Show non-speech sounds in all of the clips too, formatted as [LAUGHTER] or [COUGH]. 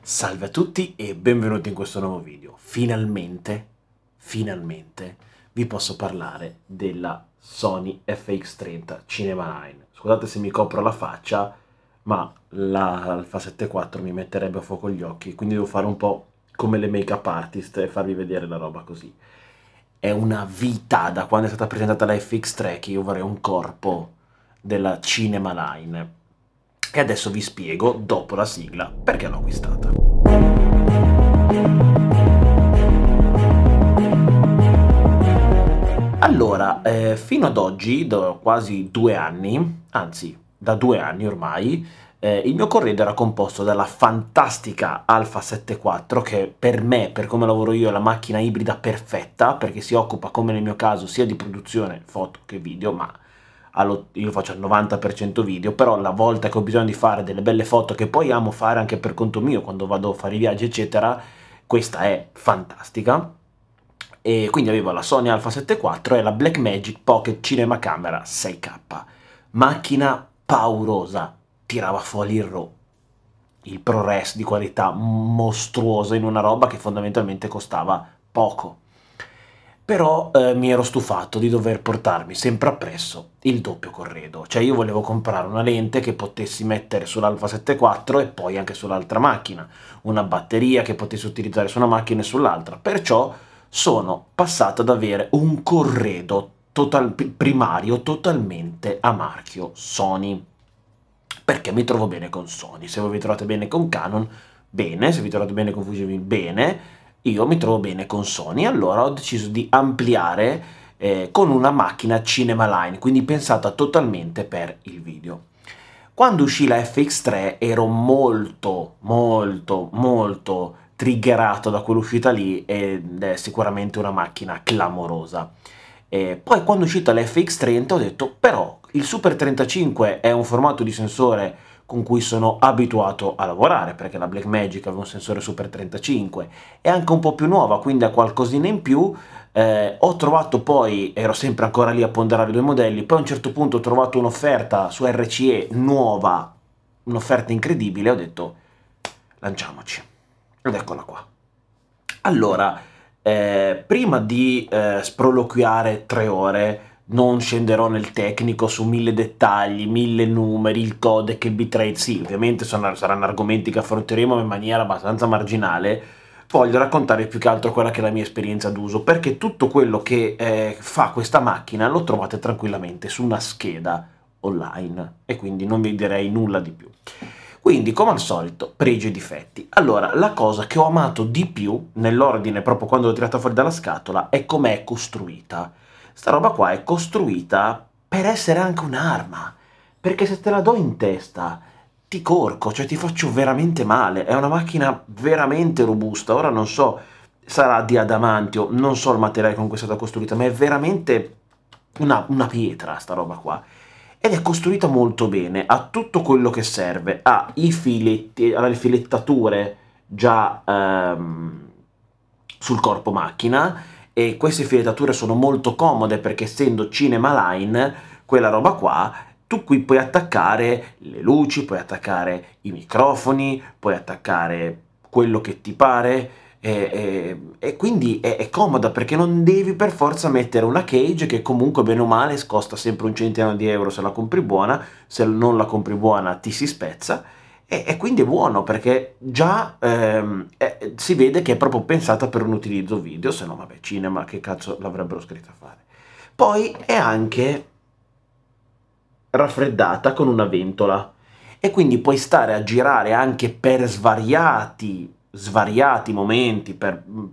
Salve a tutti e benvenuti in questo nuovo video. Finalmente, finalmente, vi posso parlare della Sony FX30 Cinema Line. Scusate se mi copro la faccia, ma l'Alfa 74 mi metterebbe a fuoco gli occhi, quindi devo fare un po' come le make-up artist e farvi vedere la roba così. È una vita da quando è stata presentata la FX3 che io vorrei un corpo della Cinema Line e adesso vi spiego, dopo la sigla, perché l'ho acquistata. Allora, eh, fino ad oggi, da quasi due anni, anzi da due anni ormai, eh, il mio corredo era composto dalla fantastica Alfa 74 che per me, per come lavoro io, è la macchina ibrida perfetta perché si occupa, come nel mio caso, sia di produzione foto che video, ma io faccio al 90% video, però la volta che ho bisogno di fare delle belle foto che poi amo fare anche per conto mio quando vado a fare i viaggi eccetera, questa è fantastica. E quindi avevo la Sony Alpha 74 e la Blackmagic Pocket Cinema Camera 6K. Macchina paurosa, tirava fuori il RAW, il ProRes di qualità mostruosa in una roba che fondamentalmente costava poco però eh, mi ero stufato di dover portarmi sempre appresso il doppio corredo, cioè io volevo comprare una lente che potessi mettere sull'Alfa 74 e poi anche sull'altra macchina, una batteria che potessi utilizzare su una macchina e sull'altra, perciò sono passato ad avere un corredo total primario totalmente a marchio Sony, perché mi trovo bene con Sony, se voi vi trovate bene con Canon, bene, se vi trovate bene con Fujifilm, bene, io mi trovo bene con Sony, allora ho deciso di ampliare eh, con una macchina Cinema Line, quindi pensata totalmente per il video. Quando uscì la FX3 ero molto, molto, molto triggerato da quell'uscita lì ed è sicuramente una macchina clamorosa. E poi quando è uscita la FX30 ho detto però il Super 35 è un formato di sensore con cui sono abituato a lavorare, perché la Blackmagic aveva un sensore Super 35, è anche un po' più nuova, quindi ha qualcosina in più. Eh, ho trovato poi, ero sempre ancora lì a ponderare i due modelli, poi a un certo punto ho trovato un'offerta su RCE nuova, un'offerta incredibile, ho detto lanciamoci. Ed eccola qua. Allora, eh, prima di eh, sproloquiare tre ore, non scenderò nel tecnico su mille dettagli, mille numeri, il codec, il bitrate, sì, ovviamente sono, saranno argomenti che affronteremo in maniera abbastanza marginale, voglio raccontare più che altro quella che è la mia esperienza d'uso, perché tutto quello che eh, fa questa macchina lo trovate tranquillamente su una scheda online e quindi non vi direi nulla di più. Quindi, come al solito, pregi e difetti. Allora, la cosa che ho amato di più, nell'ordine proprio quando l'ho tirata fuori dalla scatola, è com'è costruita sta roba qua è costruita per essere anche un'arma, perché se te la do in testa ti corco, cioè ti faccio veramente male, è una macchina veramente robusta, ora non so, sarà di adamantio, non so il materiale con cui è stata costruita, ma è veramente una, una pietra sta roba qua ed è costruita molto bene, ha tutto quello che serve, ha i filetti, ha le filettature già ehm, sul corpo macchina, e queste filettature sono molto comode perché essendo cinema line, quella roba qua, tu qui puoi attaccare le luci, puoi attaccare i microfoni, puoi attaccare quello che ti pare e, e, e quindi è, è, comoda perché non devi per forza mettere una cage che comunque bene o male costa sempre un centinaio di euro se la compri buona, se non la compri buona ti si spezza e, e quindi è buono perché già ehm, eh, si vede che è proprio pensata per un utilizzo video, se no vabbè cinema che cazzo l'avrebbero scritta a fare. Poi è anche raffreddata con una ventola e quindi puoi stare a girare anche per svariati, svariati momenti, per, mm,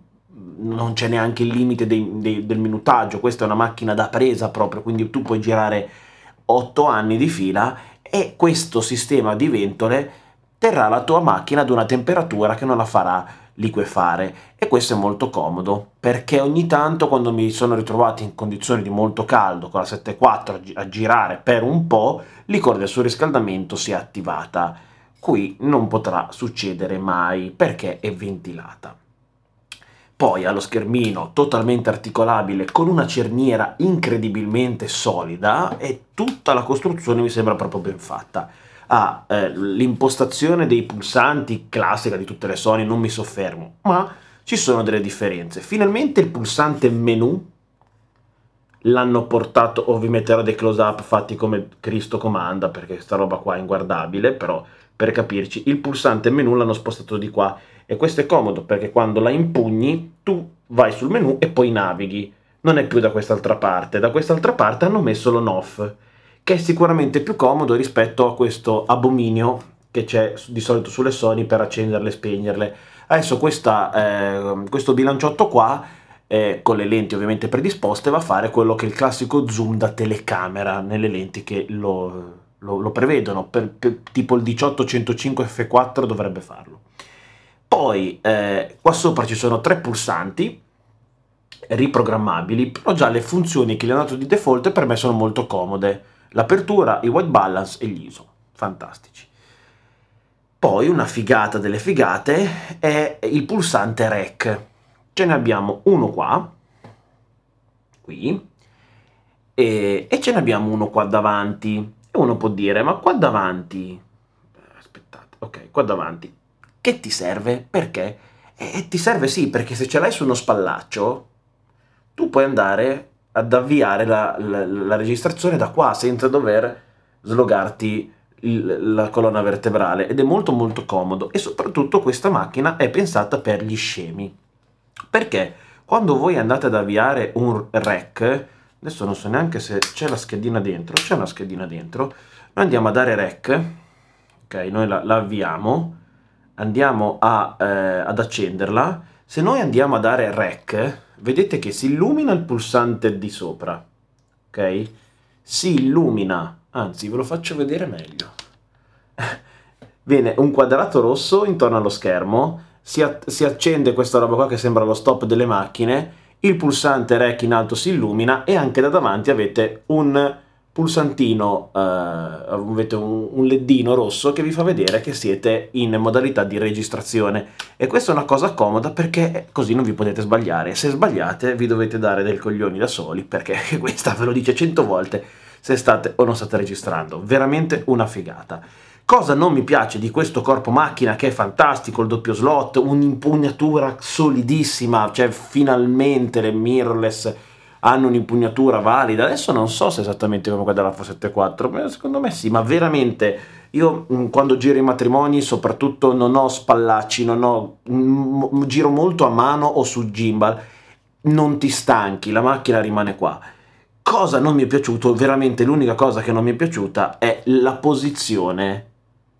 non c'è neanche il limite dei, dei, del minutaggio, questa è una macchina da presa proprio, quindi tu puoi girare 8 anni di fila e questo sistema di ventole terrà la tua macchina ad una temperatura che non la farà liquefare e questo è molto comodo perché ogni tanto quando mi sono ritrovato in condizioni di molto caldo con la 7.4 a girare per un po' l'icor del surriscaldamento si è attivata qui non potrà succedere mai perché è ventilata poi allo schermino totalmente articolabile con una cerniera incredibilmente solida e tutta la costruzione mi sembra proprio ben fatta ha eh, dei pulsanti classica di tutte le Sony, non mi soffermo, ma ci sono delle differenze. Finalmente il pulsante menu l'hanno portato, o oh, vi metterò dei close up fatti come Cristo comanda, perché sta roba qua è inguardabile, però per capirci, il pulsante menu l'hanno spostato di qua e questo è comodo perché quando la impugni tu vai sul menu e poi navighi, non è più da quest'altra parte, da quest'altra parte hanno messo l'on off che è sicuramente più comodo rispetto a questo abominio che c'è di solito sulle Sony per accenderle e spegnerle. Adesso questa, eh, questo bilanciotto qua, eh, con le lenti ovviamente predisposte, va a fare quello che è il classico zoom da telecamera nelle lenti che lo, lo, lo prevedono, per, per, tipo il 18-105 f4 dovrebbe farlo. Poi eh, qua sopra ci sono tre pulsanti, riprogrammabili, però già le funzioni che gli hanno dato di default per me sono molto comode l'apertura, i white balance e gli ISO, fantastici. Poi una figata delle figate è il pulsante REC. Ce ne abbiamo uno qua, qui, e, e ce ne abbiamo uno qua davanti. E uno può dire, ma qua davanti, aspettate, ok, qua davanti, che ti serve? Perché? E, eh, e ti serve sì, perché se ce l'hai su uno spallaccio, tu puoi andare ad avviare la, la, la registrazione da qua senza dover slogarti il, la colonna vertebrale ed è molto molto comodo e soprattutto questa macchina è pensata per gli scemi perché quando voi andate ad avviare un rack adesso non so neanche se c'è la schedina dentro c'è una schedina dentro noi andiamo a dare rack ok noi la, la avviamo andiamo a, eh, ad accenderla se noi andiamo a dare rec, vedete che si illumina il pulsante di sopra, ok? Si illumina, anzi ve lo faccio vedere meglio. [LAUGHS] Viene un quadrato rosso intorno allo schermo, si, si accende questa roba qua che sembra lo stop delle macchine, il pulsante REC in alto si illumina e anche da davanti avete un pulsantino, eh, avete un, un leddino rosso che vi fa vedere che siete in modalità di registrazione e questa è una cosa comoda perché così non vi potete sbagliare, se sbagliate vi dovete dare del coglioni da soli perché [LAUGHS] questa ve lo dice cento volte se state o non state registrando, veramente una figata. Cosa non mi piace di questo corpo macchina che è fantastico, il doppio slot, un'impugnatura solidissima, cioè finalmente le mirrorless hanno un'impugnatura valida. Adesso non so se è esattamente come quella dell'Alfa 74, ma secondo me sì, ma veramente io mm, quando giro i matrimoni soprattutto non ho spallacci, non ho, mm, mm, giro molto a mano o su gimbal, non ti stanchi, la macchina rimane qua. Cosa non mi è piaciuto, veramente l'unica cosa che non mi è piaciuta è la posizione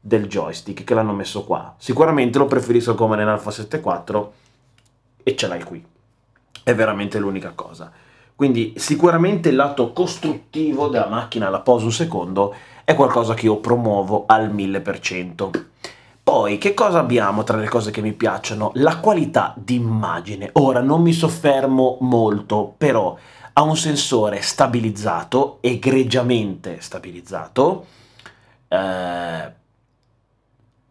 del joystick che l'hanno messo qua. Sicuramente lo preferisco come nell'Alfa 74 e ce l'hai qui. È veramente l'unica cosa. Quindi sicuramente il lato costruttivo della macchina, la posa un secondo, è qualcosa che io promuovo al 1000%. Poi, che cosa abbiamo tra le cose che mi piacciono? La qualità d'immagine. Ora, non mi soffermo molto, però ha un sensore stabilizzato, egregiamente stabilizzato, eh,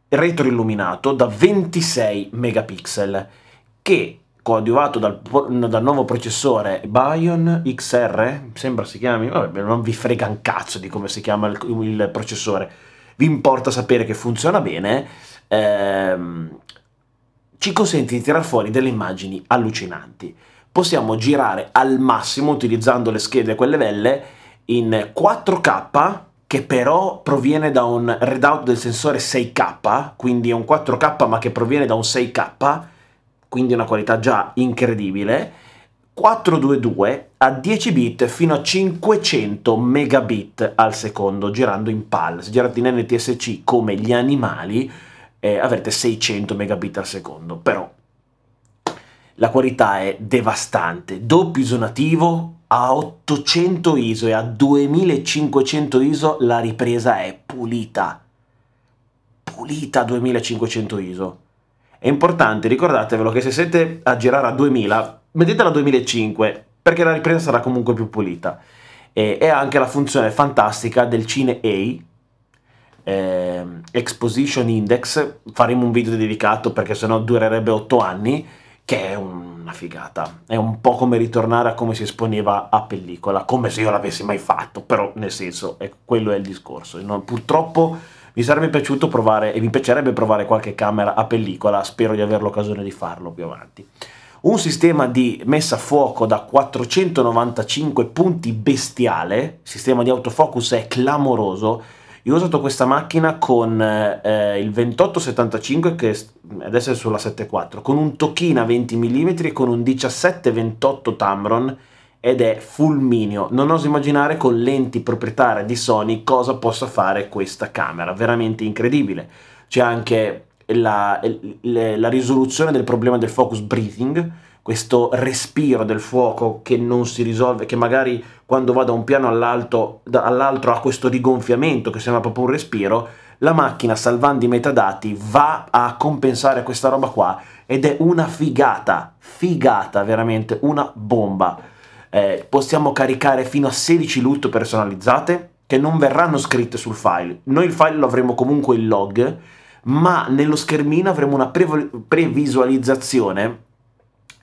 retroilluminato da 26 megapixel, che coadiuvato dal, dal, nuovo processore Bion XR, sembra si chiami, vabbè non vi frega un cazzo di come si chiama il, il processore, vi importa sapere che funziona bene, ehm, ci consente di tirar fuori delle immagini allucinanti. Possiamo girare al massimo utilizzando le schede quelle belle in 4K che però proviene da un readout del sensore 6K, quindi è un 4K ma che proviene da un 6K quindi una qualità già incredibile, 422 a 10 bit fino a 500 megabit al secondo, girando in PAL. Se girate in NTSC come gli animali, eh, avrete 600 megabit al secondo, però la qualità è devastante. Doppio isonativo a 800 ISO e a 2500 ISO la ripresa è pulita. Pulita 2500 ISO. È importante, ricordatevelo, che se siete a girare a 2000, mettetela a 2005, perché la ripresa sarà comunque più pulita. E, è anche la funzione fantastica del Cine A, eh, Exposition Index, faremo un video dedicato perché sennò durerebbe 8 anni, che è una figata. È un po' come ritornare a come si esponeva a pellicola, come se io l'avessi mai fatto, però nel senso, è, quello è il discorso. Non, purtroppo mi sarebbe piaciuto provare e mi piacerebbe provare qualche camera a pellicola, spero di avere l'occasione di farlo più avanti. Un sistema di messa a fuoco da 495 punti bestiale, sistema di autofocus è clamoroso, io ho usato questa macchina con eh, il 2875 che adesso è sulla 7.4, con un Tokina 20 mm e con un 1728 Tamron ed è fulminio. Non oso immaginare con lenti proprietarie di Sony cosa possa fare questa camera, veramente incredibile. C'è anche la, la risoluzione del problema del focus breathing, questo respiro del fuoco che non si risolve, che magari quando va da un piano all'altro, all'altro ha questo rigonfiamento che sembra proprio un respiro, la macchina salvando i metadati va a compensare questa roba qua ed è una figata, figata veramente, una bomba eh, possiamo caricare fino a 16 loot personalizzate che non verranno scritte sul file. Noi il file lo avremo comunque in log, ma nello schermino avremo una pre- previsualizzazione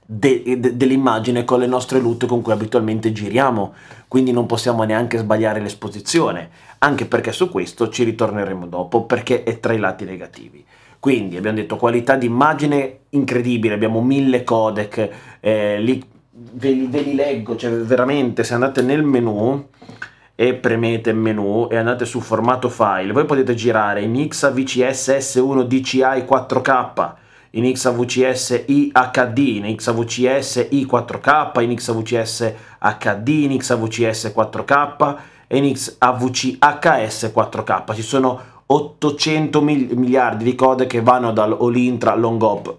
de- de- dell'immagine con le nostre loot con cui abitualmente giriamo, quindi non possiamo neanche sbagliare l'esposizione, anche perché su questo ci ritorneremo dopo perché è tra i lati negativi. Quindi abbiamo detto qualità di immagine incredibile, abbiamo mille codec, eh, ve li, ve li leggo, cioè veramente se andate nel menu e premete menu e andate su formato file, voi potete girare in XAVCS S1 DCI 4K, in XAVCS IHD, in XAVCS I4K, in XAVCS HD, in XAVCS 4K e in XAVCHS 4K. Ci sono 800 miliardi di code che vanno dall'all-in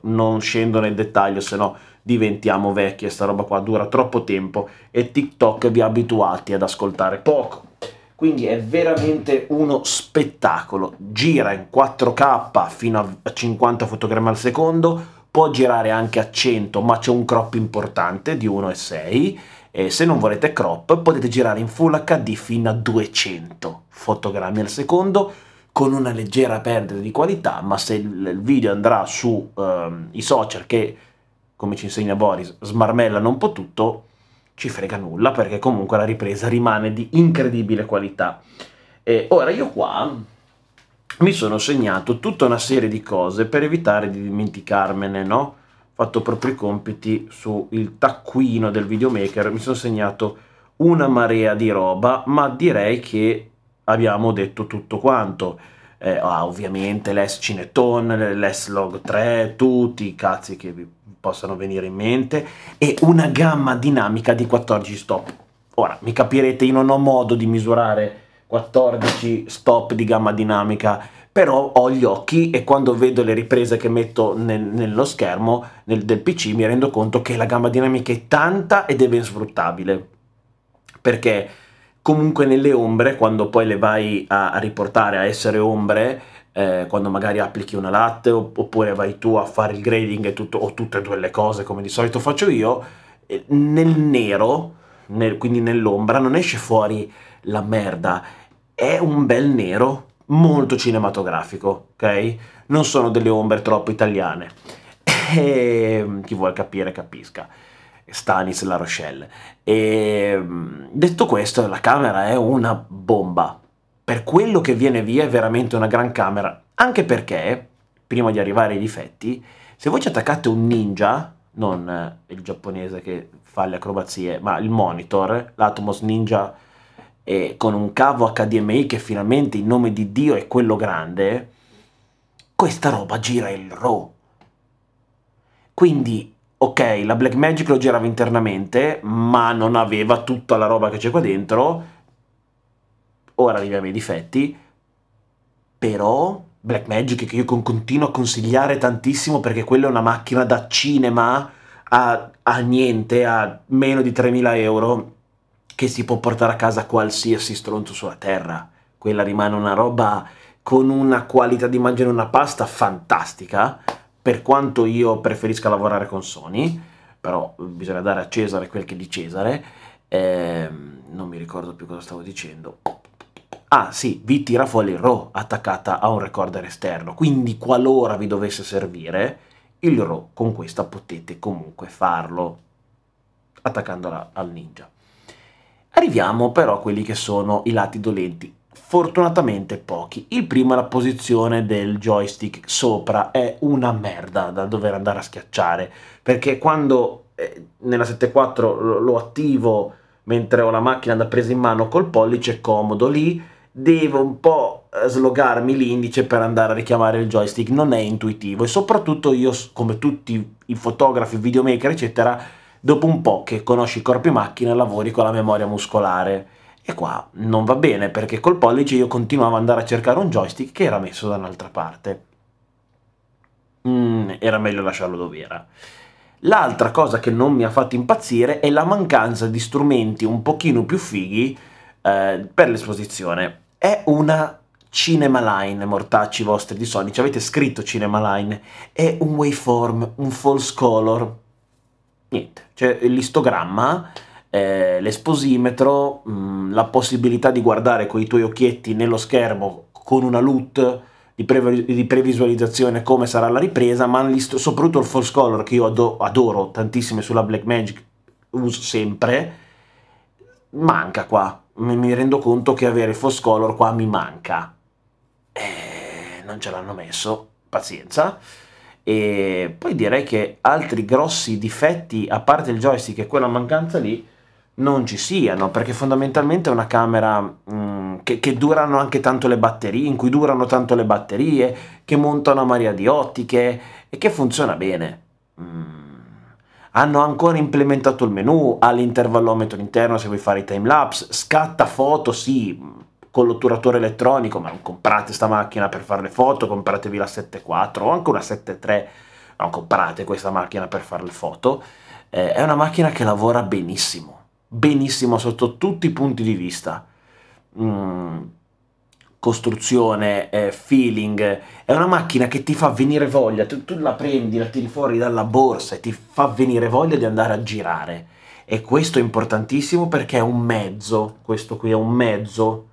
non scendo nel dettaglio, se no diventiamo vecchi e sta roba qua dura troppo tempo e TikTok vi ha abituati ad ascoltare poco. Quindi è veramente uno spettacolo. Gira in 4K fino a 50 fotogrammi al secondo, può girare anche a 100, ma c'è un crop importante di 1,6 e se non volete crop potete girare in Full HD fino a 200 fotogrammi al secondo con una leggera perdita di qualità, ma se il video andrà sui ehm, um, social che come ci insegna Boris, smarmellano un po' tutto, ci frega nulla perché comunque la ripresa rimane di incredibile qualità. E ora io qua mi sono segnato tutta una serie di cose per evitare di dimenticarmene, no? fatto proprio i compiti sul taccuino del videomaker, mi sono segnato una marea di roba, ma direi che abbiamo detto tutto quanto. Eh, ah, ovviamente l'S Cineton, l'S Log 3, tutti i cazzi che vi possano venire in mente e una gamma dinamica di 14 stop. Ora, mi capirete, io non ho modo di misurare 14 stop di gamma dinamica, però ho gli occhi e quando vedo le riprese che metto nel, nello schermo nel, del PC mi rendo conto che la gamma dinamica è tanta ed è ben sfruttabile. Perché comunque nelle ombre, quando poi le vai a, a riportare a essere ombre, eh, quando magari applichi una latte oppure vai tu a fare il grading e tutto, o tutte e due le cose come di solito faccio io, nel nero, nel, quindi nell'ombra, non esce fuori la merda, è un bel nero molto cinematografico, ok? Non sono delle ombre troppo italiane. [LAUGHS] E, ehm, chi vuol capire capisca. Stanis La Rochelle. E, ehm, detto questo, la camera è una bomba per quello che viene via è veramente una gran camera, anche perché, prima di arrivare ai difetti, se voi ci attaccate un ninja, non eh, il giapponese che fa le acrobazie, ma il monitor, l'Atomos Ninja eh, con un cavo HDMI che finalmente in nome di Dio è quello grande, questa roba gira il RAW. Quindi, ok, la Blackmagic lo girava internamente, ma non aveva tutta la roba che c'è qua dentro, Ora arriviamo ai difetti, però Black Magic che io continuo a consigliare tantissimo perché quella è una macchina da cinema a, a niente, a meno di 3.000 euro, che si può portare a casa qualsiasi stronzo sulla terra. Quella rimane una roba con una qualità di immagine una pasta fantastica, per quanto io preferisca lavorare con Sony, però bisogna dare a Cesare quel che è di Cesare. Eh, non mi ricordo più cosa stavo dicendo ah sì, vi tira fuori il RAW attaccata a un recorder esterno, quindi qualora vi dovesse servire, il RAW con questa potete comunque farlo attaccandola al Ninja. Arriviamo però a quelli che sono i lati dolenti, fortunatamente pochi. Il primo è la posizione del joystick sopra, è una merda da dover andare a schiacciare, perché quando eh, nella 7.4 lo, lo attivo mentre ho la macchina da presa in mano col pollice è comodo lì, devo un po' eh, slogarmi l'indice per andare a richiamare il joystick, non è intuitivo e soprattutto io, come tutti i fotografi, videomaker, eccetera, dopo un po' che conosci i corpi macchina lavori con la memoria muscolare. E qua non va bene perché col pollice io continuavo ad andare a cercare un joystick che era messo da un'altra parte. Mm, era meglio lasciarlo dove era. L'altra cosa che non mi ha fatto impazzire è la mancanza di strumenti un pochino più fighi eh, per l'esposizione è una Cinema Line, mortacci vostri di Sony, ci avete scritto Cinema Line, è un waveform, un false color, niente, cioè, l'istogramma, eh, l'esposimetro, mh, mm, la possibilità di guardare con i tuoi occhietti nello schermo con una LUT di, pre di previsualizzazione come sarà la ripresa, ma soprattutto il false color che io ado adoro tantissimo sulla Blackmagic, uso sempre, manca qua, mi rendo conto che avere Color qua mi manca. E eh, non ce l'hanno messo, pazienza. E poi direi che altri grossi difetti, a parte il joystick e quella mancanza lì, non ci siano, perché fondamentalmente è una camera mh, mm, che, che, durano anche tanto le batterie, in cui durano tanto le batterie, che montano a marea di ottiche e che funziona bene. Mm hanno ancora implementato il menu, ha l'intervallometro interno se vuoi fare i timelapse, scatta foto, sì, con l'otturatore elettronico, ma non comprate sta macchina per fare le foto, compratevi la 7.4 o anche una 7.3, non comprate questa macchina per fare le foto, eh, è una macchina che lavora benissimo, benissimo sotto tutti i punti di vista. Mm, costruzione, eh, feeling, è una macchina che ti fa venire voglia, tu, tu, la prendi, la tiri fuori dalla borsa e ti fa venire voglia di andare a girare. E questo è importantissimo perché è un mezzo, questo qui è un mezzo,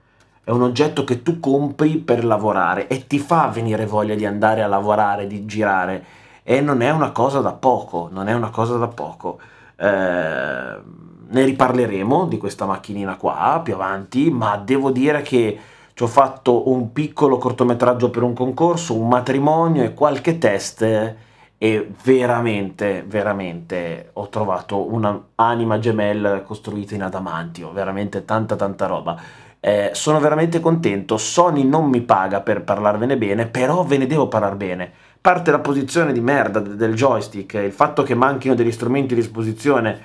è un oggetto che tu compri per lavorare e ti fa venire voglia di andare a lavorare, di girare. E non è una cosa da poco, non è una cosa da poco. Eh, ne riparleremo di questa macchinina qua più avanti, ma devo dire che ci ho fatto un piccolo cortometraggio per un concorso, un matrimonio e qualche test e veramente, veramente ho trovato un'anima gemella costruita in adamantio, veramente tanta tanta roba. Eh, sono veramente contento, Sony non mi paga per parlarvene bene, però ve ne devo parlare bene. Parte la posizione di merda del joystick, il fatto che manchino degli strumenti a disposizione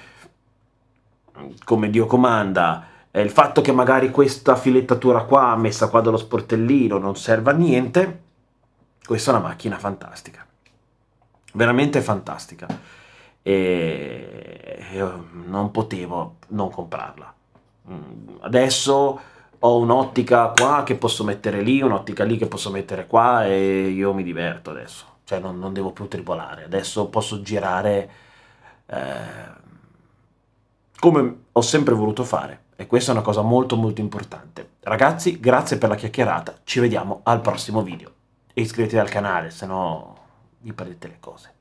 come Dio comanda, il fatto che magari questa filettatura qua, messa qua dallo sportellino, non serva a niente, questa è una macchina fantastica, veramente fantastica. E non potevo non comprarla. Mm, adesso ho un'ottica qua che posso mettere lì, un'ottica lì che posso mettere qua e io mi diverto adesso. Cioè non, non devo più tribolare, adesso posso girare eh, come ho sempre voluto fare. E questa è una cosa molto molto importante. Ragazzi, grazie per la chiacchierata, ci vediamo al prossimo video. E iscrivetevi al canale, se no vi perdete le cose.